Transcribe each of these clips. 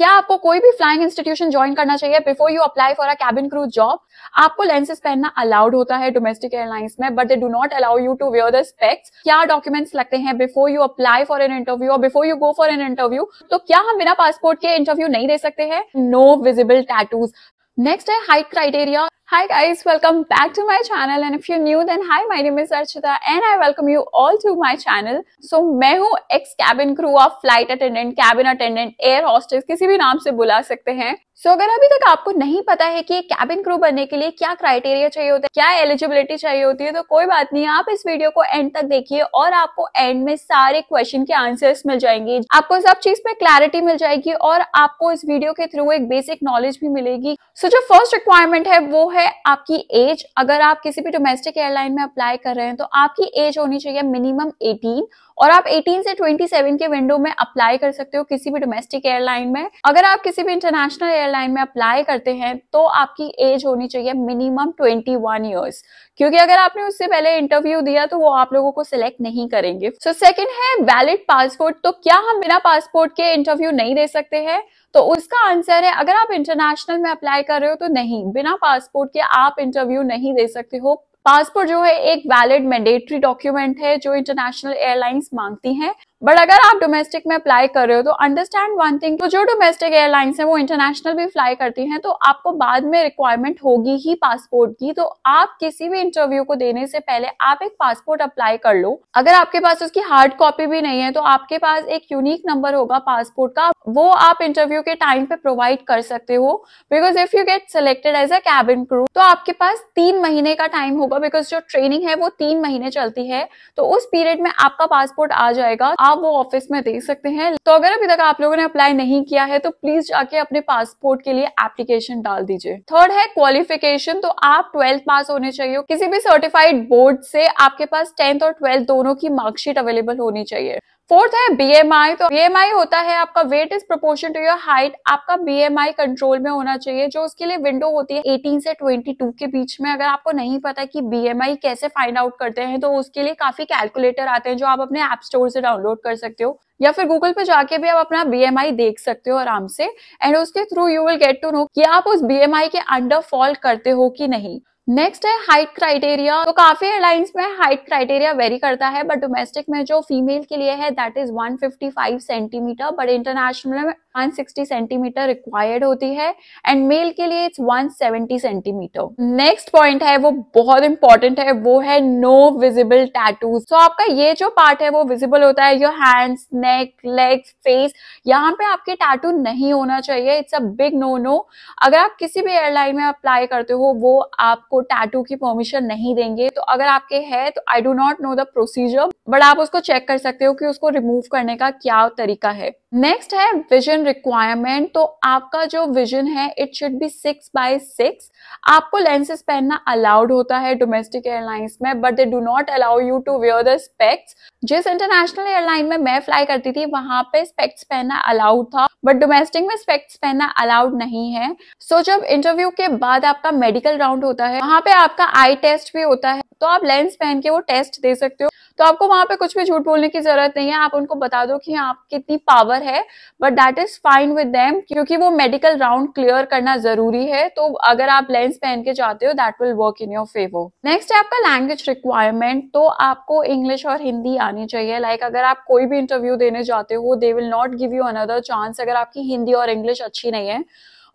क्या आपको कोई भी फ्लाइंग इंस्टीट्यूशन ज्वाइन करना चाहिए before you apply for a cabin crew job आपको लेंसेज पहनना अलाउड होता है डोमेस्टिक एयरलाइंस में but they do not allow you to wear the specs क्या डॉक्यूमेंट्स लगते हैं before you apply for an interview और before you go for an interview तो क्या हम बिना पासपोर्ट के इंटरव्यू नहीं दे सकते हैं नो विजिबल टैटूज नेक्स्ट है height criteria Hi guys, welcome back to my channel and if you're new then hi, my name is Archita and I welcome you all to my channel. So मैं हूँ ex cabin crew of flight attendant, cabin attendant, air hostess, किसी भी नाम से बुला सकते हैं सो अगर अभी तक आपको नहीं पता है कि कैबिन क्रू बनने के लिए क्या क्राइटेरिया चाहिए होता है क्या एलिजिबिलिटी चाहिए होती है तो कोई बात नहीं आप इस वीडियो को एंड तक देखिए और आपको एंड में सारे क्वेश्चन के आंसर्स मिल जाएंगे आपको सब चीज पे क्लैरिटी मिल जाएगी और आपको इस वीडियो के थ्रू एक बेसिक नॉलेज भी मिलेगी सो so, जो फर्स्ट रिक्वायरमेंट है वो है आपकी एज अगर आप किसी भी डोमेस्टिक एयरलाइन में अप्लाई कर रहे हैं तो आपकी एज होनी चाहिए मिनिमम एटीन और आप 18 से 27 के विंडो में अप्लाई कर सकते हो किसी भी डोमेस्टिक एयरलाइन में अगर आप किसी भी इंटरनेशनल एयरलाइन हेयर लाइन में अप्लाई करते हैं तो आपकी एज होनी चाहिए मिनिमम 21 वन ईयर्स क्योंकि अगर आपने उससे पहले इंटरव्यू दिया तो वो आप लोगों को सिलेक्ट नहीं करेंगे सो so, सेकेंड है वैलिड पासपोर्ट तो क्या हम बिना पासपोर्ट के इंटरव्यू नहीं दे सकते हैं तो उसका आंसर है अगर आप इंटरनेशनल में अप्लाई कर रहे हो तो नहीं बिना पासपोर्ट के आप इंटरव्यू नहीं दे सकते हो पासपोर्ट जो है एक वैलिड मैंडेटरी डॉक्यूमेंट है जो इंटरनेशनल एयरलाइंस मांगती हैं बट अगर आप डोमेस्टिक में अप्लाई कर रहे हो तो अंडरस्टैंड वन थिंग तो जो डोमेस्टिक एयरलाइंस है वो इंटरनेशनल भी फ्लाई करती हैं तो आपको बाद में रिक्वायरमेंट होगी ही पासपोर्ट की तो आप किसी भी इंटरव्यू को देने से पहले आप एक पासपोर्ट अप्लाई कर लो अगर आपके पास उसकी हार्ड कॉपी भी नहीं है तो आपके पास एक यूनिक नंबर होगा पासपोर्ट का वो आप इंटरव्यू के टाइम पे प्रोवाइड कर सकते हो because if you get selected as a cabin crew तो आपके पास तीन महीने का टाइम होगा बिकॉज जो ट्रेनिंग है वो तीन महीने चलती है तो उस पीरियड में आपका पासपोर्ट आ जाएगा आप वो ऑफिस में दे सकते हैं तो अगर अभी तक आप लोगों ने अप्लाई नहीं किया है तो प्लीज जाके अपने पासपोर्ट के लिए एप्लीकेशन डाल दीजिए थर्ड है क्वालिफिकेशन तो आप ट्वेल्थ पास होने चाहिए किसी भी सर्टिफाइड बोर्ड से आपके पास टेंथ और ट्वेल्थ दोनों की मार्कशीट अवेलेबल होनी चाहिए फोर्थ है बीएमआई तो बीएमआई होता है आपका weight is proportion to your height आपका बीएमआई कंट्रोल में होना चाहिए जो उसके लिए विंडो होती है 18 से 22 के बीच में अगर आपको नहीं पता कि बीएमआई कैसे फाइंड आउट करते हैं तो उसके लिए काफी कैलकुलेटर आते हैं जो आप अपने ऐप स्टोर से डाउनलोड कर सकते हो या फिर गूगल पे जाके भी आप अपना बीएमआई देख सकते हो आराम से एंड उसके through you will get to know कि आप उस बीएमआई के अंडर फॉल करते हो कि नहीं नेक्स्ट है हाइट क्राइटेरिया तो काफी एयरलाइंस में हाइट क्राइटेरिया वेरी करता है बट डोमेस्टिक में जो फीमेल के लिए है that is 155 centimetre but international में 160 सेंटीमीटर रिक्वायर्ड होती है एंड मेल के लिए इट्स 170 सेंटीमीटर नेक्स्ट पॉइंट है वो बहुत इंपॉर्टेंट है वो है नो विजिबल टैटूज तो आपका ये जो पार्ट है वो विजिबल होता है योर हैंड्स ने नेक लेग फेस यहाँ पे आपके टैटू नहीं होना चाहिए it's a big no no अगर आप किसी भी एयरलाइन में अप्लाई करते हो वो आपको टैटू की परमिशन नहीं देंगे तो अगर आपके है तो I do not know the procedure but आप उसको चेक कर सकते हो कि उसको रिमूव करने का क्या तरीका है नेक्स्ट है विजन रिक्वायरमेंट तो आपका जो विजन है it should be six by six आपको लेंसेज पहनना अलाउड होता है डोमेस्टिक एयरलाइंस में but they do not allow you to wear the specs जिस इंटरनेशनल एयरलाइन में मैं फ्लाई कर करती थी वहां पे स्पेक्ट्स पहनना अलाउड था बट डोमेस्टिक में स्पेक्ट्स पहनना अलाउड नहीं है सो so, जब इंटरव्यू के बाद आपका मेडिकल राउंड होता है वहां पे आपका आई टेस्ट भी होता है तो आप लेंस पहन के वो टेस्ट दे सकते हो तो आपको वहां पे कुछ भी झूठ बोलने की जरूरत नहीं है आप उनको बता दो कि हाँ, आप कितनी पावर है but that is fine with them क्योंकि वो मेडिकल राउंड क्लियर करना जरूरी है तो अगर आप लेंस पहन के जाते हो that will work in your favour next है आपका लैंग्वेज रिक्वायरमेंट तो आपको इंग्लिश और हिंदी आनी चाहिए लाइक like, अगर आप कोई भी इंटरव्यू देने जाते हो they will not give you another chance अगर आपकी हिंदी और इंग्लिश अच्छी नहीं है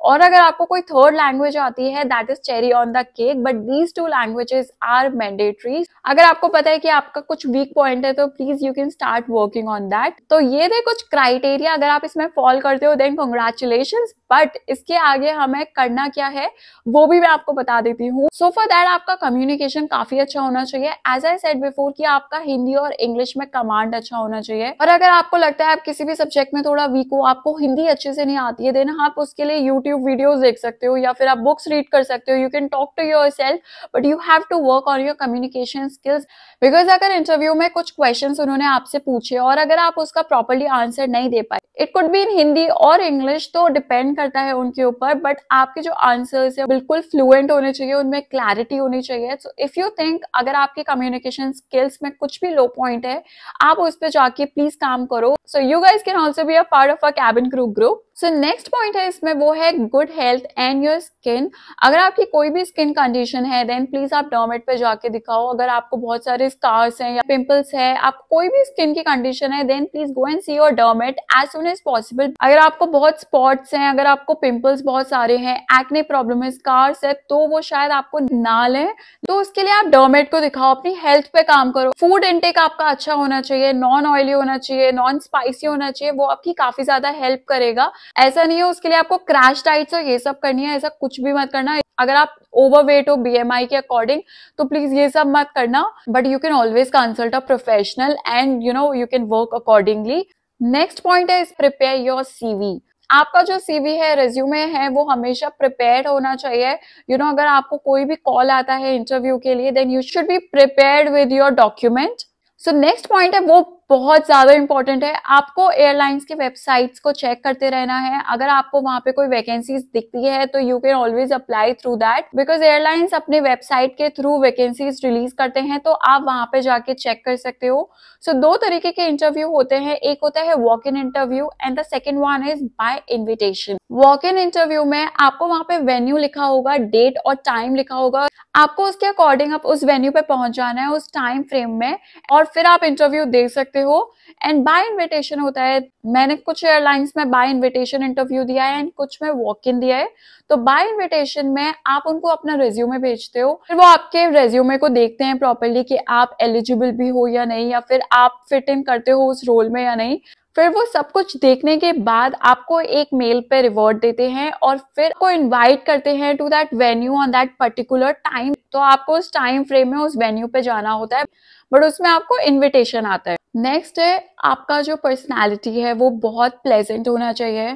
और अगर आपको कोई थर्ड लैंग्वेज आती है that is cherry on the cake but these two languages are mandatory अगर आपको पता है कि आपका कुछ वीक पॉइंट है तो please you can start working on that तो ये थे कुछ क्राइटेरिया अगर आप इसमें फॉल करते हो देन कंग्रेचुलेशन बट इसके आगे हमें करना क्या है वो भी मैं आपको बता देती हूँ सो फॉर दैट आपका कम्युनिकेशन काफी अच्छा होना चाहिए एज आई सेट बिफोर कि आपका हिंदी और इंग्लिश में कमांड अच्छा होना चाहिए और अगर आपको लगता है आप किसी भी सब्जेक्ट में थोड़ा वीक हो आपको हिंदी अच्छे से नहीं आती है देन आप उसके लिए यूट्यूब यूट्यूब वीडियोज देख सकते हो या फिर आप बुक्स रीड कर सकते हो you can talk to yourself but you have to work on your communication skills because अगर इंटरव्यू में कुछ क्वेश्चन उन्होंने आपसे पूछे और अगर आप उसका प्रॉपरली आंसर नहीं दे पाए it could be in Hindi और इंग्लिश तो डिपेंड करता है उनके ऊपर बट आपके जो आंसर्स है बिल्कुल फ्लुएंट होने चाहिए उनमें क्लैरिटी होनी चाहिए सो इफ यू थिंक अगर आपके कम्युनिकेशन स्किल्स में कुछ भी लो पॉइंट है आप उस पर जाके प्लीज काम करो so you guys can also be a part of a cabin crew group so next point है इसमें वो है good health and your skin अगर आपकी कोई भी स्किन कंडीशन है देन प्लीज आप डॉमेट पे जाके दिखाओ अगर आपको बहुत सारे स्कार्स हैं या पिंपल्स है आप कोई भी स्किन की कंडीशन है then please go and see your dermat as soon soon as possible अगर आपको बहुत स्पॉट्स हैं अगर आपको पिंपल्स बहुत सारे हैं एक्ने प्रॉब्लम है स्कार्स है तो वो शायद आपको ना ले तो उसके लिए आप डर्मेट को दिखाओ अपनी हेल्थ पे काम करो फूड इनटेक आपका अच्छा होना चाहिए नॉन ऑयली होना चाहिए नॉन स्पाइसी होना चाहिए वो आपकी काफी ज्यादा हेल्प करेगा ऐसा नहीं है उसके लिए आपको क्रैश डाइट्स और ये सब करनी है ऐसा कुछ भी मत करना अगर आप ओवरवेट हो बीएमआई के अकॉर्डिंग तो प्लीज ये सब मत करना but you can always consult a professional and you know you can work accordingly next point है इज प्रिपेयर योर सीवी आपका जो सीवी है रेज्यूमे है वो हमेशा प्रिपेयर्ड होना चाहिए यू you नो know, अगर आपको कोई भी कॉल आता है इंटरव्यू के लिए then you should be prepared with your document so next point है वो बहुत ज़्यादा इंपॉर्टेंट है आपको एयरलाइंस के वेबसाइट्स को चेक करते रहना है अगर आपको वहां पे कोई वैकेंसीज दिखती है तो you can always apply through that because airlines अपने वेबसाइट के थ्रू वैकेंसीज रिलीज करते हैं तो आप वहां पे जाके चेक कर सकते हो सो so, दो तरीके के इंटरव्यू होते हैं एक होता है walk in interview and the second one is by invitation walk in interview में आपको वहां पे वेन्यू लिखा होगा डेट और टाइम लिखा होगा आपको उसके अकॉर्डिंग आप उस वेन्यू पे पहुंच जाना है उस टाइम फ्रेम में और फिर आप इंटरव्यू दे सकते सकते हो एंड बाय इनविटेशन होता है मैंने कुछ एयरलाइंस में बाय इनविटेशन इंटरव्यू दिया है एंड कुछ में वॉक इन दिया है तो बाय इनविटेशन में आप उनको अपना रेज्यूमे भेजते हो फिर वो आपके रेज्यूमे को देखते हैं प्रॉपरली कि आप एलिजिबल भी हो या नहीं या फिर आप फिट इन करते हो उस रोल में या नहीं फिर वो सब कुछ देखने के बाद आपको एक मेल पे रिवॉर्ड देते हैं और फिर को इनवाइट करते हैं to that venue on that particular time तो आपको उस टाइम फ्रेम में उस वेन्यू पे जाना होता है बट उसमें आपको इनविटेशन आता है नेक्स्ट है आपका जो पर्सनालिटी है वो बहुत प्लेजेंट होना चाहिए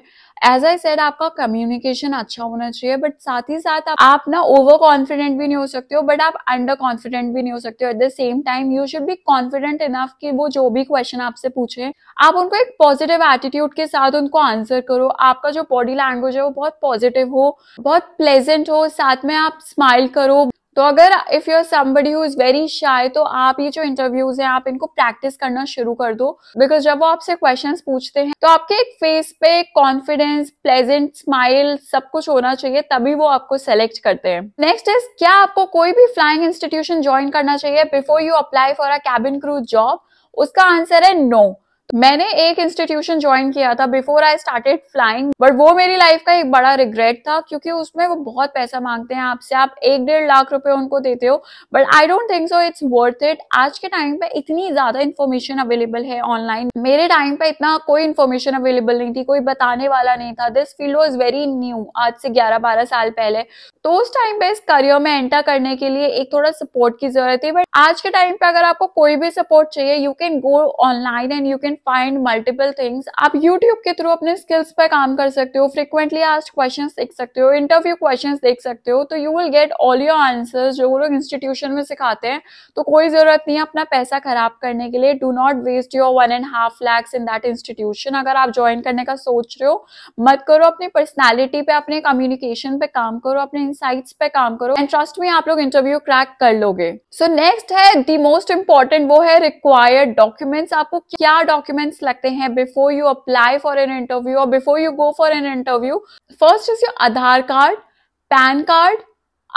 एज आई सेड आपका कम्युनिकेशन अच्छा होना चाहिए बट साथ ही साथ आप ना ओवर कॉन्फिडेंट भी नहीं हो सकते हो बट आप अंडर कॉन्फिडेंट भी नहीं हो सकते हो at the same time you should be confident enough कि वो जो भी क्वेश्चन आपसे पूछे आप उनको एक पॉजिटिव एटीट्यूड के साथ उनको आंसर करो आपका जो बॉडी लैंग्वेज है वो बहुत पॉजिटिव हो बहुत प्लेजेंट हो साथ में आप स्माइल करो तो अगर if you are somebody who is very shy तो आप ये जो इंटरव्यूज हैं आप इनको प्रैक्टिस करना शुरू कर दो बिकॉज जब वो आपसे क्वेश्चन पूछते हैं तो आपके एक फेस पे कॉन्फिडेंस प्लेजेंट स्माइल सब कुछ होना चाहिए तभी वो आपको सेलेक्ट करते हैं नेक्स्ट इज क्या आपको कोई भी फ्लाइंग इंस्टीट्यूशन ज्वाइन करना चाहिए before you apply for a cabin crew job उसका आंसर है नो no. मैंने एक इंस्टीट्यूशन ज्वाइन किया था before I started flying but वो मेरी लाइफ का एक बड़ा रिग्रेट था क्योंकि उसमें वो बहुत पैसा मांगते हैं आपसे आप एक डेढ़ लाख रुपए उनको देते हो but I don't think so it's worth it आज के टाइम पे इतनी ज्यादा इन्फॉर्मेशन अवेलेबल है ऑनलाइन मेरे टाइम पे इतना कोई इन्फॉर्मेशन अवेलेबल नहीं थी कोई बताने वाला नहीं था this field was very new आज से ग्यारह बारह साल पहले तो उस टाइम पे इस करियर में एंटर करने के लिए एक थोड़ा सपोर्ट की जरूरत है बट आज के टाइम पे अगर आपको कोई भी सपोर्ट चाहिए you can go online and you can find multiple things आप यूट्यूब के थ्रू अपने स्किल्स पर काम कर सकते हो फ्रिक्वेंटली आज क्वेश्चन देख सकते हो इंटरव्यू क्वेश्चन देख सकते हो तो you will get all your answer जो वो लोग इंस्टीट्यूशन में सिखाते हैं तो कोई जरूरत नहीं है अपना पैसा खराब करने के लिए do not waste your one and half lakhs in that institution अगर आप ज्वाइन करने का सोच रहे हो मत करो अपनी पर्सनैलिटी पे अपने कम्युनिकेशन पे काम करो अपने इनसाइट्स पे काम करो एंड ट्रस्ट में आप लोग इंटरव्यू क्रैक कर लोगे सो so, नेक्स्ट है दी मोस्ट इंपॉर्टेंट वो है रिक्वायर्ड डॉक्यूमेंट्स आपको क्या डॉक्यूमेंट्स लगते हैं before you apply for an interview और before you go for an interview first is your Aadhaar card PAN card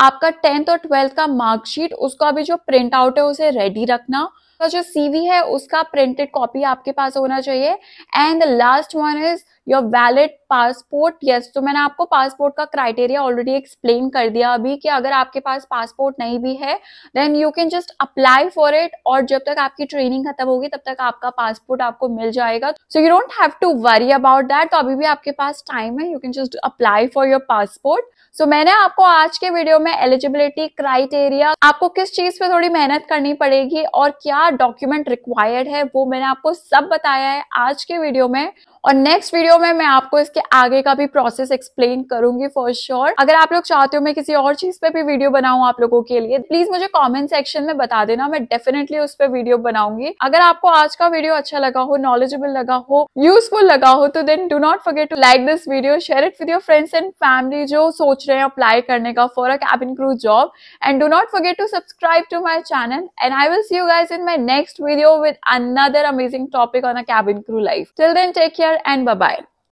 आपका टेंथ और ट्वेल्थ का मार्कशीट उसको अभी जो प्रिंट आउट है उसे रेडी रखना का जो सीवी है उसका प्रिंटेड कॉपी आपके पास होना चाहिए and the last one is your valid passport yes तो मैंने आपको पासपोर्ट का क्राइटेरिया ऑलरेडी एक्सप्लेन कर दिया अभी कि अगर आपके पास पासपोर्ट नहीं भी है then you can just apply for it और जब तक आपकी ट्रेनिंग खत्म होगी तब तक आपका पासपोर्ट आपको मिल जाएगा so you don't have to worry about that तो अभी भी आपके पास टाइम है you can just apply for your passport so मैंने आपको आज के वीडियो में एलिजिबिलिटी क्राइटेरिया आपको किस चीज पे थोड़ी मेहनत करनी पड़ेगी और क्या डॉक्यूमेंट रिक्वायर्ड है वो मैंने आपको सब बताया है आज के वीडियो में और नेक्स्ट वीडियो में मैं आपको इसके आगे का भी प्रोसेस एक्सप्लेन करूंगी फॉर श्योर sure. अगर आप लोग चाहते हो मैं किसी और चीज पे भी वीडियो बनाऊं आप लोगों के लिए प्लीज मुझे कॉमेंट सेक्शन में बता देना मैं डेफिनेटली उस पर वीडियो बनाऊंगी अगर आपको आज का वीडियो अच्छा लगा हो नॉलेजेबल लगा हो यूजफुल लगा हो तो then do not forget to like this video share it with your friends and family जो सोच रहे हैं अप्लाई करने का for a cabin crew job and do not forget to subscribe to my channel and I will see you guys in my next video with another amazing topic on a cabin crew life till then take care and bye bye.